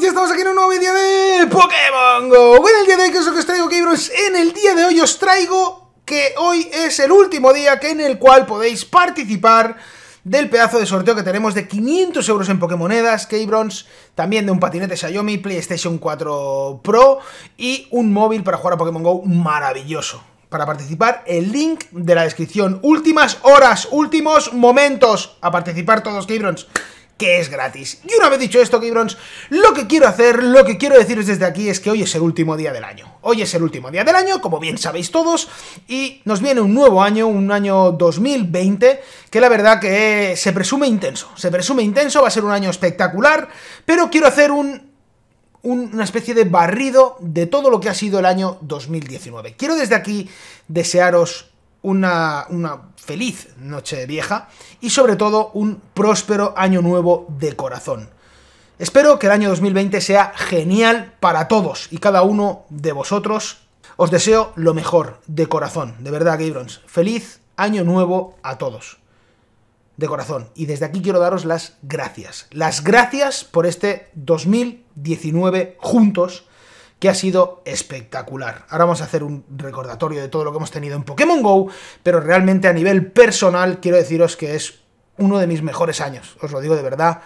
estamos aquí en un nuevo vídeo de Pokémon GO Bueno, el día de hoy, que es lo que os traigo, KeyBrons En el día de hoy os traigo que hoy es el último día que en el cual podéis participar del pedazo de sorteo que tenemos de 500 euros en Pokémonedas, Keybrons, también de un patinete Xiaomi, PlayStation 4 Pro y un móvil para jugar a Pokémon GO maravilloso. Para participar, el link de la descripción. Últimas horas, últimos momentos a participar todos, Keybrons que es gratis. Y una vez dicho esto, Gibrons, lo que quiero hacer, lo que quiero deciros desde aquí es que hoy es el último día del año. Hoy es el último día del año, como bien sabéis todos, y nos viene un nuevo año, un año 2020, que la verdad que se presume intenso. Se presume intenso, va a ser un año espectacular, pero quiero hacer un una especie de barrido de todo lo que ha sido el año 2019. Quiero desde aquí desearos una, feliz noche vieja y sobre todo un próspero año nuevo de corazón. Espero que el año 2020 sea genial para todos y cada uno de vosotros. Os deseo lo mejor, de corazón, de verdad, Gabrons. Feliz año nuevo a todos. De corazón. Y desde aquí quiero daros las gracias. Las gracias por este 2019 juntos que ha sido espectacular. Ahora vamos a hacer un recordatorio de todo lo que hemos tenido en Pokémon GO, pero realmente a nivel personal quiero deciros que es uno de mis mejores años, os lo digo de verdad,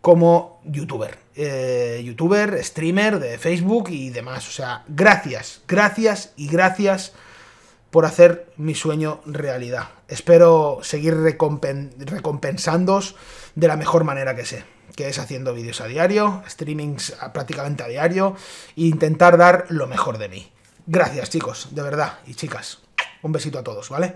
como youtuber. Eh, youtuber, streamer de Facebook y demás. O sea, gracias, gracias y gracias por hacer mi sueño realidad. Espero seguir recompensándoos de la mejor manera que sé, que es haciendo vídeos a diario, streamings prácticamente a diario, e intentar dar lo mejor de mí. Gracias chicos, de verdad, y chicas, un besito a todos, ¿vale?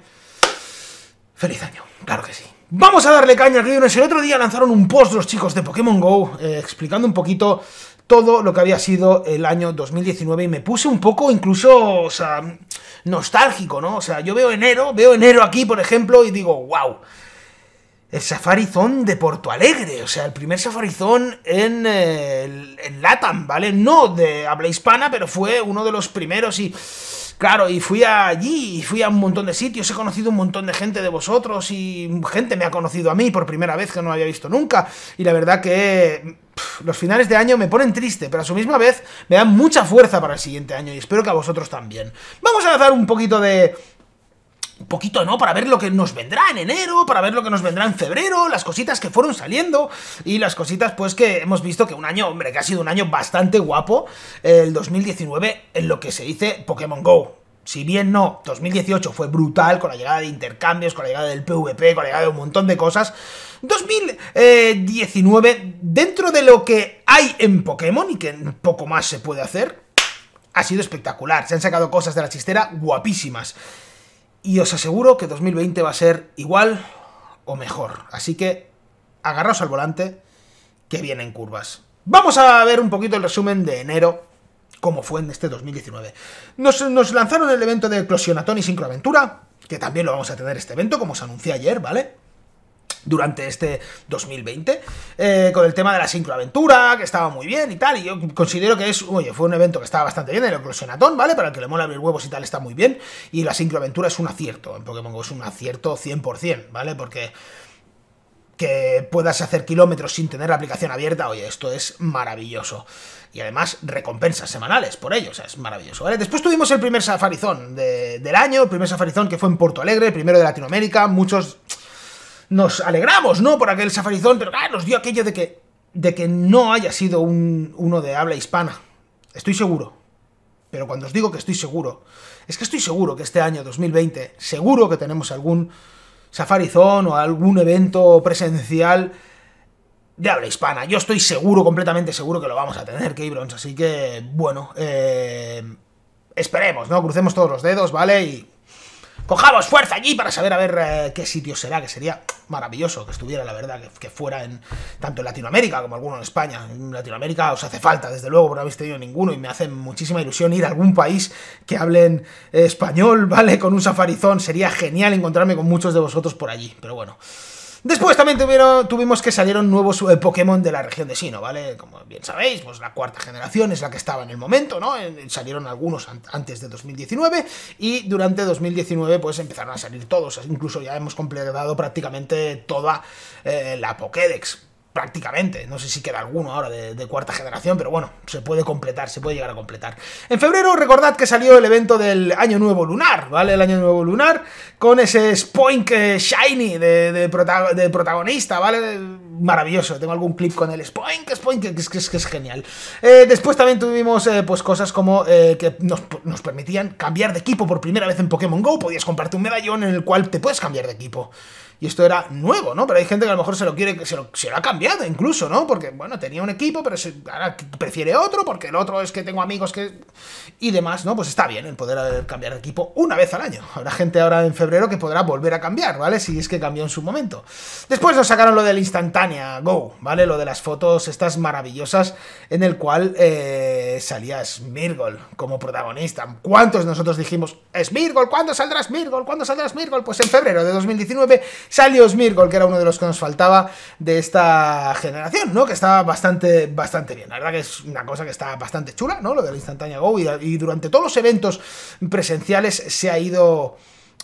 Feliz año, claro que sí. Vamos a darle caña al El otro día lanzaron un post los chicos de Pokémon GO eh, explicando un poquito todo lo que había sido el año 2019 y me puse un poco incluso, o sea, nostálgico, ¿no? O sea, yo veo enero, veo enero aquí, por ejemplo, y digo, wow, el safarizón de Porto Alegre, o sea, el primer safarizón en, eh, en Latam, ¿vale? No de habla hispana, pero fue uno de los primeros y... Claro, y fui allí, y fui a un montón de sitios, he conocido un montón de gente de vosotros, y gente me ha conocido a mí por primera vez que no había visto nunca, y la verdad que los finales de año me ponen triste, pero a su misma vez me dan mucha fuerza para el siguiente año y espero que a vosotros también. Vamos a dar un poquito de... Un poquito, ¿no? Para ver lo que nos vendrá en enero, para ver lo que nos vendrá en febrero, las cositas que fueron saliendo y las cositas, pues, que hemos visto que un año, hombre, que ha sido un año bastante guapo, el 2019, en lo que se dice Pokémon Go si bien no, 2018 fue brutal con la llegada de intercambios, con la llegada del PvP, con la llegada de un montón de cosas. 2019, dentro de lo que hay en Pokémon y que poco más se puede hacer, ha sido espectacular. Se han sacado cosas de la chistera guapísimas. Y os aseguro que 2020 va a ser igual o mejor. Así que agarraos al volante, que vienen curvas. Vamos a ver un poquito el resumen de enero como fue en este 2019. Nos, lanzaron el evento de Eclosionatón y Sincroaventura, que también lo vamos a tener este evento, como se anunció ayer, ¿vale? durante este 2020, eh, con el tema de la sincroaventura, que estaba muy bien y tal, y yo considero que es, oye, fue un evento que estaba bastante bien, el eclosionatón, ¿vale? Para el que le mola abrir huevos y tal, está muy bien, y la sincroaventura es un acierto, en Pokémon es un acierto 100%, ¿vale? Porque que puedas hacer kilómetros sin tener la aplicación abierta, oye, esto es maravilloso. Y además, recompensas semanales por ello, o sea, es maravilloso, ¿vale? Después tuvimos el primer safarizón del año, el primer safarizón que fue en Porto Alegre, el primero de Latinoamérica, muchos nos alegramos, ¿no? Por aquel safarizón, pero claro, nos dio aquello de que, de que no haya sido uno de habla hispana. Estoy seguro. Pero cuando os digo que estoy seguro, es que estoy seguro que este año 2020, seguro que tenemos algún Safari Zone o algún evento presencial de habla hispana. Yo estoy seguro, completamente seguro que lo vamos a tener, Keybrons. Así que, bueno, eh, esperemos, ¿no? Crucemos todos los dedos, ¿vale? Y Cojamos fuerza allí para saber a ver eh, qué sitio será, que sería maravilloso que estuviera, la verdad, que, fuera en tanto en Latinoamérica como alguno en España. En Latinoamérica os hace falta, desde luego, porque no habéis tenido ninguno y me hace muchísima ilusión ir a algún país que hablen español, ¿vale? Con un safarizón, sería genial encontrarme con muchos de vosotros por allí, pero bueno. Después también tuvimos que salieron nuevos eh, Pokémon de la región de Sino, ¿vale? Como bien sabéis, pues la cuarta generación es la que estaba en el momento, ¿no? salieron algunos antes de 2019 y durante 2019 pues empezaron a salir todos, incluso ya hemos completado prácticamente toda eh, la Pokédex prácticamente. No sé si queda alguno ahora de, cuarta generación, pero bueno, se puede completar, se puede llegar a completar. En febrero, recordad que salió el evento del Año Nuevo Lunar, ¿vale? El Año Nuevo Lunar, con ese Spoink eh, Shiny de, protagonista, ¿vale? Maravilloso, tengo algún clip con el Spoink, Spoink, que es, genial. Eh, después también tuvimos eh, pues cosas como que nos, nos, permitían cambiar de equipo por primera vez en Pokémon GO, podías comprarte un medallón en el cual te puedes cambiar de equipo. Y esto era nuevo, ¿no? Pero hay gente que a lo mejor se lo quiere, se lo, ha cambiado incluso, ¿no? Porque, bueno, tenía un equipo, pero ahora prefiere otro, porque el otro es que tengo amigos que. y demás, ¿no? Pues está bien el poder cambiar de equipo una vez al año. Habrá gente ahora en febrero que podrá volver a cambiar, ¿vale? Si es que cambió en su momento. Después nos sacaron lo de la instantánea Go, ¿vale? Lo de las fotos estas maravillosas en el cual. Eh, salía Smirgol como protagonista. ¿Cuántos nosotros dijimos, Smirgol, ¿cuándo saldrá Smirgol? ¿Cuándo saldrá Mirgol? Pues en febrero de 2019 salió Smirgol, que era uno de los que nos faltaba de esta generación, ¿no? Que estaba bastante, bastante bien. La verdad que es una cosa que está bastante chula, ¿no? Lo de la instantánea Go y durante todos los eventos presenciales se ha ido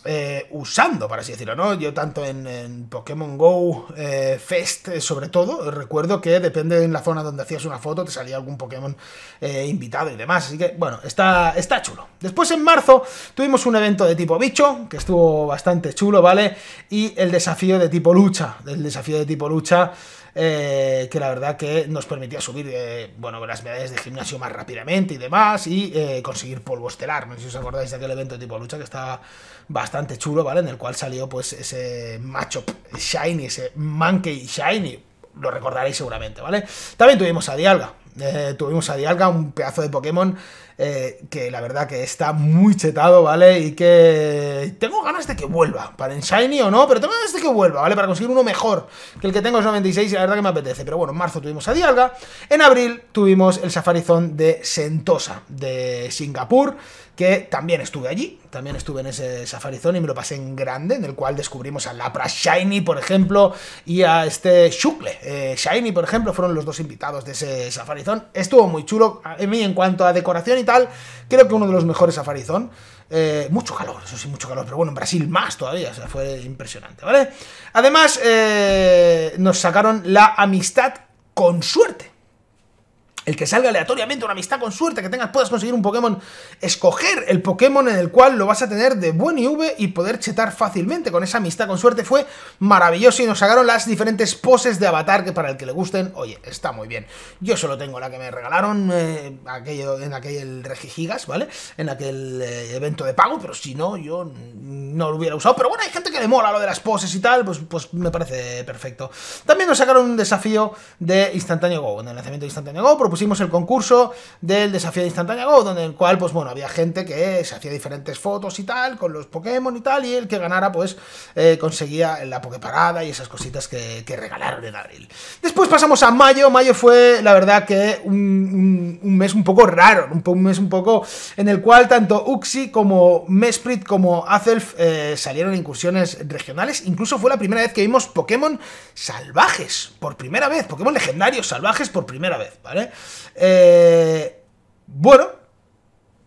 eh, usando, por así decirlo, ¿no? Yo tanto en, Pokémon Go eh, Fest, eh, sobre todo, recuerdo que depende en la zona donde hacías una foto, te salía algún Pokémon invitado y demás. Así que, bueno, está, está chulo. Después en marzo tuvimos un evento de tipo bicho, que estuvo bastante chulo, ¿vale? Y el desafío de tipo lucha. El desafío de tipo lucha eh, que la verdad que nos permitía subir eh, bueno, las medallas de gimnasio más rápidamente y demás, y eh, conseguir polvo estelar. No si os acordáis de aquel evento tipo lucha que estaba bastante chulo, ¿vale? En el cual salió pues ese macho shiny, ese monkey shiny, lo recordaréis seguramente, ¿vale? También tuvimos a Dialga, tuvimos a Dialga, un pedazo de Pokémon eh, que la verdad que está muy chetado, ¿vale? Y que tengo ganas de que vuelva, para en Shiny o no, pero tengo ganas de que vuelva, ¿vale? Para conseguir uno mejor que el que tengo es 96 y la verdad que me apetece. Pero bueno, en marzo tuvimos a Dialga, en abril tuvimos el Safarizón de Sentosa, de Singapur, que también estuve allí, también estuve en ese Safarizón y me lo pasé en grande, en el cual descubrimos a Lapra Shiny, por ejemplo, y a este Shukle. Eh, Shiny, por ejemplo, fueron los dos invitados de ese Safarizón. Estuvo muy chulo, en mí en cuanto a decoración y Creo que uno de los mejores a Farizón. Eh, mucho calor, eso sí, mucho calor, pero bueno, en Brasil más todavía, o sea, fue impresionante, ¿vale? Además, eh, nos sacaron la amistad con suerte el que salga aleatoriamente una amistad con suerte que tengas, puedas conseguir un Pokémon, escoger el Pokémon en el cual lo vas a tener de buen IV y poder chetar fácilmente con esa amistad con suerte fue maravilloso y nos sacaron las diferentes poses de avatar que para el que le gusten, oye, está muy bien. Yo solo tengo la que me regalaron eh, en aquel Regigigas, ¿vale? En aquel eh, evento de pago, pero si no, yo no lo hubiera usado. Pero bueno, hay gente que le mola lo de las poses y tal, pues, pues me parece perfecto. También nos sacaron un desafío de Instantáneo Go, en el lanzamiento de Instantáneo Go, propuse hicimos el concurso del desafío de instantánea Go, donde el cual, pues bueno, había gente que se hacía diferentes fotos y tal, con los Pokémon y tal, y el que ganara, pues eh, conseguía la Poképarada y esas cositas que, regalaron en abril. Después pasamos a mayo, mayo fue, la verdad, que un, mes un poco raro, un, mes un poco en el cual tanto Uxie como Mesprit como Azelf eh, salieron incursiones regionales, incluso fue la primera vez que vimos Pokémon salvajes, por primera vez, Pokémon legendarios salvajes por primera vez, ¿vale? Eh, bueno,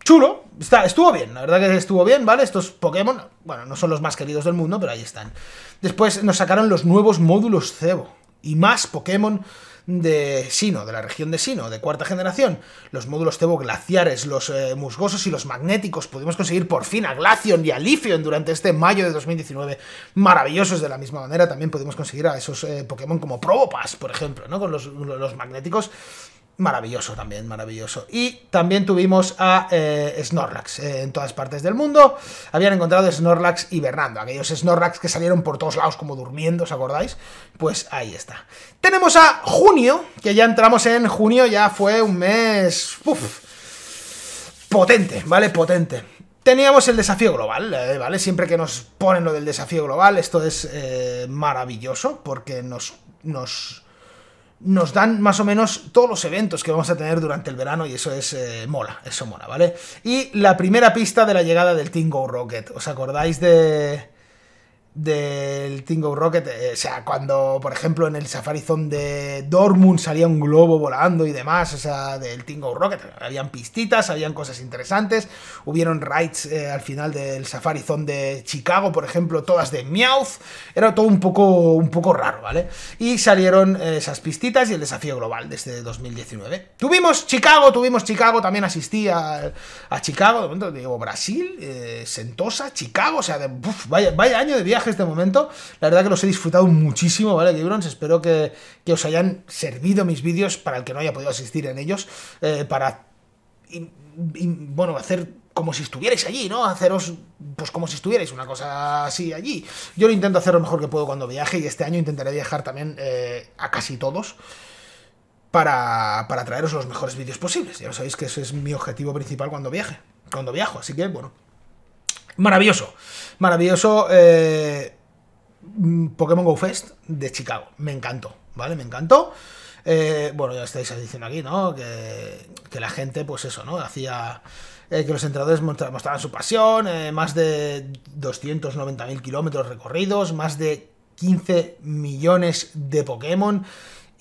chulo. Está, estuvo bien, la verdad que estuvo bien, ¿vale? Estos Pokémon, bueno, no son los más queridos del mundo, pero ahí están. Después nos sacaron los nuevos módulos Cebo y más Pokémon de Sino, de la región de Sino, de cuarta generación. Los módulos cebo glaciares, los eh, musgosos y los magnéticos. Pudimos conseguir por fin a Glaceon y a durante este mayo de 2019. Maravillosos de la misma manera. También pudimos conseguir a esos eh, Pokémon como Probopass, por ejemplo, ¿no? Con los, los magnéticos. Maravilloso también, maravilloso. Y también tuvimos a eh, Snorlax eh, en todas partes del mundo. Habían encontrado Snorlax hibernando. Aquellos Snorlax que salieron por todos lados como durmiendo, ¿os acordáis? Pues ahí está. Tenemos a junio, que ya entramos en junio, ya fue un mes... potente, ¿vale? Potente. Teníamos el desafío global, eh, ¿vale? Siempre que nos ponen lo del desafío global, esto es maravilloso porque nos... nos nos dan más o menos todos los eventos que vamos a tener durante el verano y eso es eh, mola, eso mola, ¿vale? Y la primera pista de la llegada del Team Rocket, ¿os acordáis de del Tingo Rocket. Eh, o sea, cuando, por ejemplo, en el Safari Zone de Dortmund salía un globo volando y demás, o sea, del Tingo Rocket. Habían pistitas, habían cosas interesantes. Hubieron rides eh, al final del Safari Zone de Chicago, por ejemplo, todas de Meowth. Era todo un poco, un poco raro, ¿vale? Y salieron eh, esas pistitas y el desafío global desde 2019. Tuvimos Chicago, tuvimos Chicago, también asistí a, Chicago, de momento digo Brasil, Sentosa, Chicago, o sea, de, vaya, vaya año de viaje este momento. La verdad que los he disfrutado muchísimo, ¿vale, Gibrons? Espero que, os hayan servido mis vídeos para el que no haya podido asistir en ellos, eh, para, bueno, hacer como si estuvierais allí, ¿no? Haceros, pues como si estuvierais una cosa así allí. Yo lo intento hacer lo mejor que puedo cuando viaje y este año intentaré viajar también eh, a casi todos. Para, para traeros los mejores vídeos posibles. Ya sabéis que ese es mi objetivo principal cuando viaje. Cuando viajo. Así que, bueno. Maravilloso maravilloso eh, mm, Pokémon Go Fest de Chicago. Me encantó, ¿vale? Me encantó. Eh, bueno, ya estáis diciendo aquí, ¿no? Que, la gente, pues eso, ¿no? Hacía eh, que los entradores mostraban su pasión, más de 290.000 kilómetros recorridos, más de 15 millones de Pokémon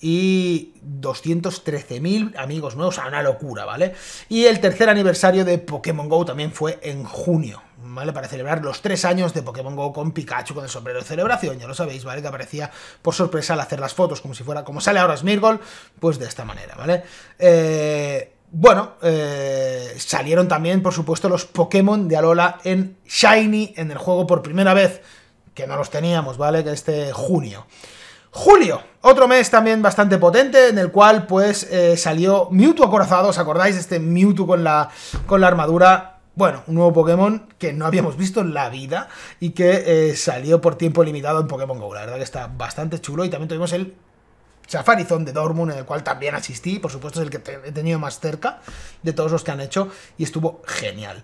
y 213.000 amigos nuevos, o sea, una locura, ¿vale? Y el tercer aniversario de Pokémon Go también fue en junio, ¿vale? Para celebrar los tres años de Pokémon GO con Pikachu con el sombrero de celebración, ya lo sabéis, ¿vale? Que aparecía por sorpresa al hacer las fotos, como si fuera, como sale ahora Smirgol, pues de esta manera, ¿vale? Eh, bueno, eh, salieron también, por supuesto, los Pokémon de Alola en Shiny en el juego por primera vez, que no los teníamos, ¿vale? Que este junio. Julio, otro mes también bastante potente, en el cual pues eh, salió Mewtwo acorazado, ¿os acordáis? Este Mewtwo con la, con la armadura bueno, un nuevo Pokémon que no habíamos visto en la vida y que eh, salió por tiempo limitado en Pokémon GO. La verdad que está bastante chulo y también tuvimos el Safari de Dortmund, en el cual también asistí, por supuesto es el que he tenido más cerca de todos los que han hecho y estuvo genial.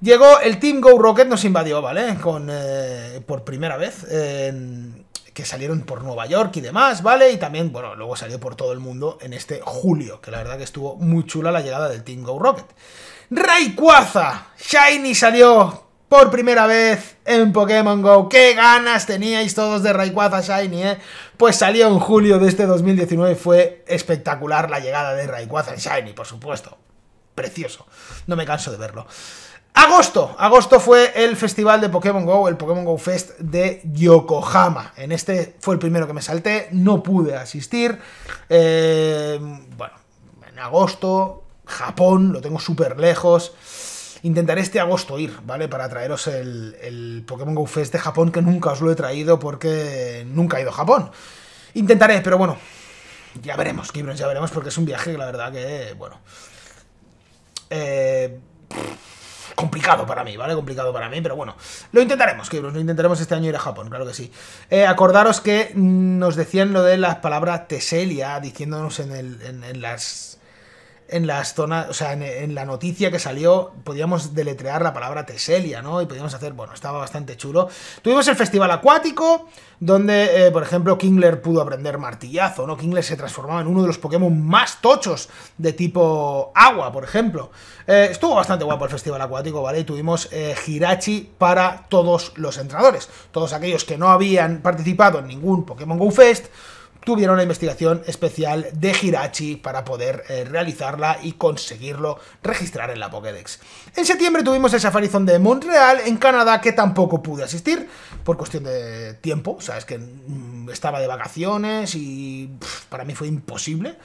Llegó el Team Go Rocket, nos invadió, ¿vale? Con, eh, por primera vez, que salieron por Nueva York y demás, ¿vale? Y también, bueno, luego salió por todo el mundo en este julio, que la verdad que estuvo muy chula la llegada del Team Go Rocket. Rayquaza. Shiny salió por primera vez en Pokémon GO. ¡Qué ganas teníais todos de Rayquaza Shiny, eh! Pues salió en julio de este 2019. Fue espectacular la llegada de Rayquaza Shiny, por supuesto. Precioso. No me canso de verlo. Agosto. Agosto fue el festival de Pokémon GO, el Pokémon GO Fest de Yokohama. En este fue el primero que me salté, no pude asistir. Eh, bueno, en agosto Japón, lo tengo súper lejos. Intentaré este agosto ir, ¿vale? Para traeros el, Pokémon Go Fest de Japón, que nunca os lo he traído porque nunca he ido a Japón. Intentaré, pero bueno, ya veremos, Kibros, ya veremos, porque es un viaje que la verdad que, bueno... Eh, complicado para mí, ¿vale? Complicado para mí, pero bueno, lo intentaremos, Kibros, lo intentaremos este año ir a Japón, claro que sí. Eh, acordaros que nos decían lo de las palabras Teselia, diciéndonos en, el, en las en las zonas, o sea, en, la noticia que salió, podíamos deletrear la palabra Teselia, ¿no? Y podíamos hacer, bueno, estaba bastante chulo. Tuvimos el festival acuático, donde, eh, por ejemplo, Kingler pudo aprender martillazo, ¿no? Kingler se transformaba en uno de los Pokémon más tochos de tipo agua, por ejemplo. Eh, estuvo bastante guapo el festival acuático, ¿vale? Y tuvimos eh, Hirachi para todos los entrenadores. Todos aquellos que no habían participado en ningún Pokémon Go Fest tuvieron la investigación especial de Hirachi para poder eh, realizarla y conseguirlo registrar en la Pokédex. En septiembre tuvimos el Safari de Montreal, en Canadá, que tampoco pude asistir por cuestión de tiempo, o sea, es que mm, estaba de vacaciones y para mí fue imposible,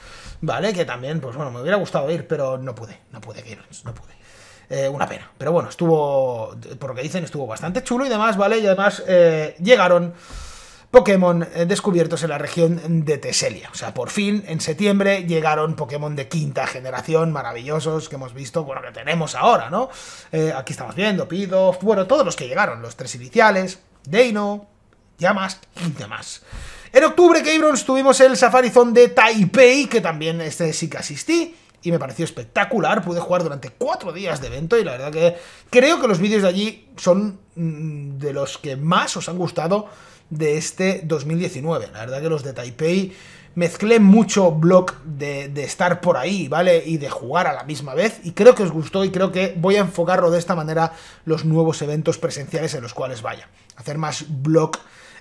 ¿vale? Que también, pues bueno, me hubiera gustado ir, pero no pude, no pude ir, no pude. Eh, una pena. Pero bueno, estuvo, por lo que dicen, estuvo bastante chulo y demás, ¿vale? Y además eh, llegaron Pokémon eh, descubiertos en la región de Teselia. O sea, por fin, en septiembre, llegaron Pokémon de quinta generación, maravillosos, que hemos visto, bueno, que tenemos ahora, ¿no? Eh, aquí estamos viendo Pido, bueno, todos los que llegaron, los tres iniciales, Deino, Llamas y demás. En octubre, Keybrons, tuvimos el Safari Zone de Taipei, que también este sí que asistí y me pareció espectacular. Pude jugar durante cuatro días de evento y la verdad que creo que los vídeos de allí son mm, de los que más os han gustado de este 2019. La verdad que los de Taipei mezclé mucho blog de, estar por ahí, ¿vale? Y de jugar a la misma vez. Y creo que os gustó y creo que voy a enfocarlo de esta manera los nuevos eventos presenciales en los cuales vaya. Hacer más blog.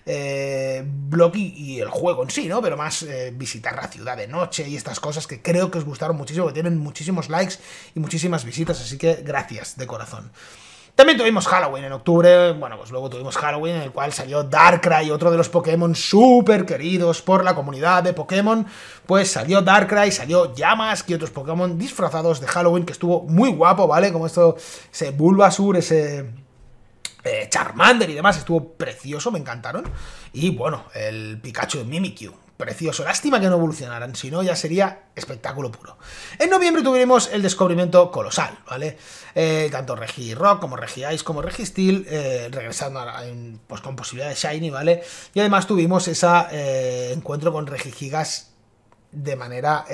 Eh, blog y, el juego en sí, ¿no? Pero más eh, visitar la ciudad de noche y estas cosas que creo que os gustaron muchísimo, que tienen muchísimos likes y muchísimas visitas, así que gracias de corazón. También tuvimos Halloween en octubre, bueno, pues luego tuvimos Halloween en el cual salió Darkrai, otro de los Pokémon súper queridos por la comunidad de Pokémon, pues salió Darkrai, salió Llamas y otros Pokémon disfrazados de Halloween, que estuvo muy guapo, ¿vale? Como esto, ese Bulbasur, ese... Eh, Charmander y demás, estuvo precioso, me encantaron. Y bueno, el Pikachu de Mimikyu, precioso. Lástima que no evolucionaran, si no ya sería espectáculo puro. En noviembre tuvimos el descubrimiento colosal, ¿vale? Eh, tanto RegiRock, como Regi como Regi Steel, eh, regresando pues, con posibilidad de Shiny, ¿vale? Y además tuvimos ese eh, encuentro con Regi Gigas de manera...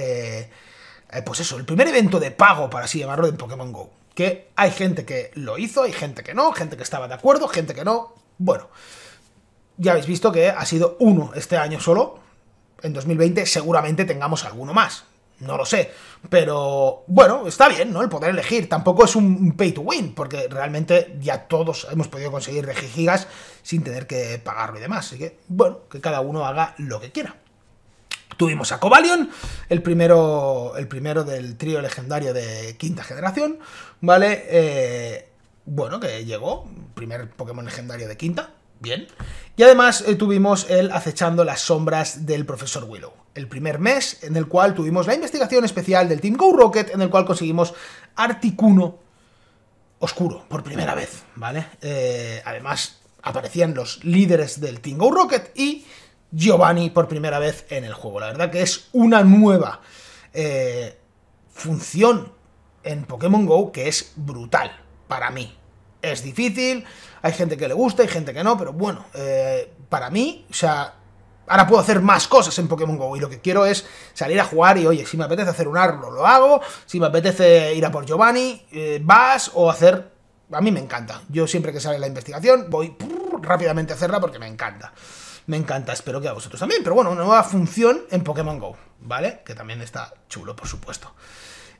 pues eso, el primer evento de pago, para así llamarlo, en Pokémon GO. Que hay gente que lo hizo, hay gente que no, gente que estaba de acuerdo, gente que no. Bueno, ya habéis visto que ha sido uno este año solo, en 2020 seguramente tengamos alguno más. No lo sé. Pero bueno, está bien, ¿no? El poder elegir. Tampoco es un pay to win, porque realmente ya todos hemos podido conseguir de sin tener que pagarlo y demás. Así que, bueno, que cada uno haga lo que quiera. Tuvimos a Cobalion, el primero, el primero del trío legendario de quinta generación, ¿vale? Eh, bueno, que llegó, primer Pokémon legendario de quinta, Bien. Y además eh, tuvimos el acechando las sombras del profesor Willow. El primer mes en el cual tuvimos la investigación especial del Team Go Rocket, en el cual conseguimos Articuno oscuro por primera vez, ¿vale? Eh, además aparecían los líderes del Team Go Rocket y Giovanni por primera vez en el juego. La verdad que es una nueva eh, función en Pokémon Go que es brutal para mí. Es difícil, hay gente que le gusta, y gente que no, pero bueno, eh, para mí, o sea, ahora puedo hacer más cosas en Pokémon GO y lo que quiero es salir a jugar y oye, si me apetece hacer un árbol lo hago, si me apetece ir a por Giovanni, eh, vas o hacer... A mí me encanta, yo siempre que sale la investigación voy rápidamente a hacerla porque me encanta. Me encanta, espero que a vosotros también, pero bueno, una nueva función en Pokémon GO, ¿vale? Que también está chulo, por supuesto.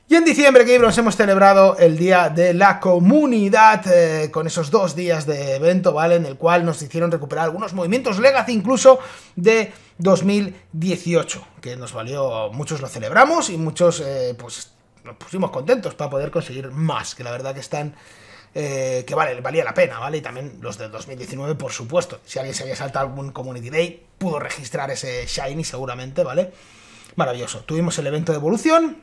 Y en diciembre, nos hemos celebrado el Día de la Comunidad eh, con esos dos días de evento, ¿vale? En el cual nos hicieron recuperar algunos movimientos Legacy incluso de 2018, que nos valió, muchos lo celebramos y muchos eh, pues nos pusimos contentos para poder conseguir más, que la verdad que están... Eh, que vale, valía la pena, ¿vale? Y también los de 2019, por supuesto. Si alguien se había saltado algún Community Day, pudo registrar ese Shiny seguramente, ¿vale? Maravilloso. Tuvimos el evento de evolución,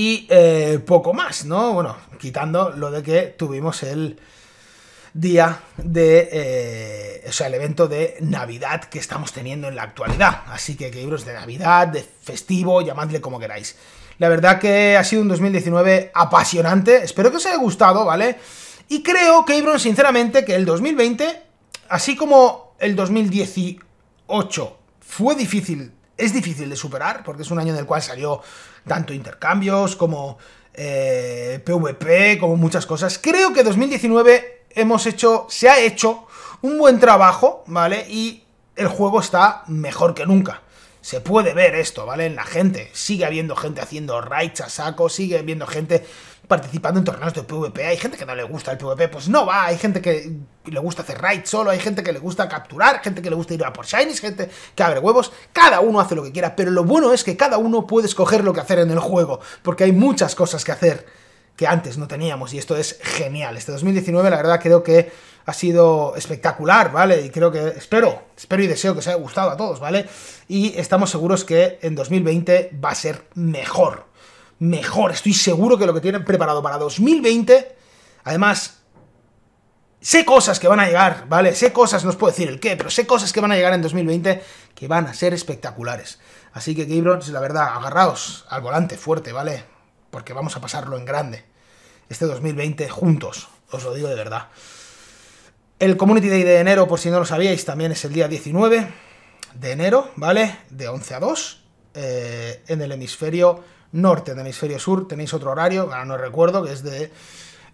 y eh, poco más, ¿no? Bueno, quitando lo de que tuvimos el día de, eh, o sea, el evento de Navidad que estamos teniendo en la actualidad. Así que, que libros de Navidad, de festivo, llamadle como queráis. La verdad que ha sido un 2019 apasionante. Espero que os haya gustado, ¿vale? Y creo, Cabron, sinceramente, que el 2020, así como el 2018 fue difícil es difícil de superar porque es un año en el cual salió tanto intercambios como PvP, eh, como muchas cosas. Creo que 2019 hemos hecho, se ha hecho un buen trabajo, ¿vale? Y el juego está mejor que nunca. Se puede ver esto, ¿vale? En la gente. Sigue habiendo gente haciendo raids a saco, sigue habiendo gente participando en torneos de PvP. Hay gente que no le gusta el PvP, pues no va. Hay gente que le gusta hacer raid solo, hay gente que le gusta capturar, gente que le gusta ir a por shinies, gente que abre huevos. Cada uno hace lo que quiera, pero lo bueno es que cada uno puede escoger lo que hacer en el juego, porque hay muchas cosas que hacer que antes no teníamos y esto es genial. Este 2019 la verdad creo que ha sido espectacular, ¿vale? Y creo que espero, espero y deseo que os haya gustado a todos, ¿vale? Y estamos seguros que en 2020 va a ser mejor mejor. Estoy seguro que lo que tienen preparado para 2020. Además, sé cosas que van a llegar, ¿vale? Sé cosas, no os puedo decir el qué, pero sé cosas que van a llegar en 2020 que van a ser espectaculares. Así que, Gabrons, la verdad, agarraos al volante fuerte, ¿vale? Porque vamos a pasarlo en grande. Este 2020 juntos, os lo digo de verdad. El Community Day de enero, por si no lo sabíais, también es el día 19 de enero, ¿vale? De 11 a 2, eh, en el hemisferio norte del hemisferio sur tenéis otro horario, ahora no recuerdo, que es de...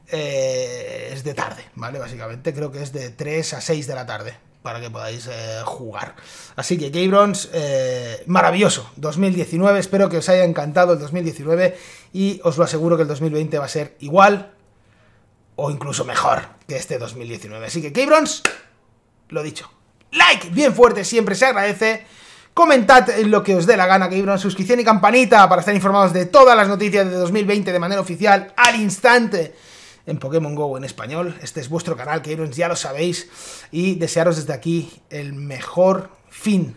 Eh, es de tarde, ¿vale? Básicamente creo que es de 3 a 6 de la tarde para que podáis eh, jugar. Así que Cabrons, eh, maravilloso 2019, espero que os haya encantado el 2019 y os lo aseguro que el 2020 va a ser igual o incluso mejor que este 2019. Así que Cabrons, lo dicho, like bien fuerte, siempre se agradece. Comentad lo que os dé la gana, que una suscripción y campanita para estar informados de todas las noticias de 2020 de manera oficial al instante en Pokémon Go en español. Este es vuestro canal, que ya lo sabéis. Y desearos desde aquí el mejor fin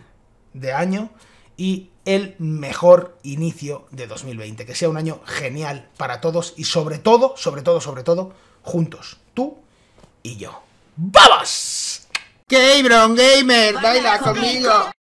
de año y el mejor inicio de 2020. Que sea un año genial para todos y sobre todo, sobre todo, sobre todo, juntos, tú y yo. ¡Vamos! Gaybron Gamer, baila conmigo.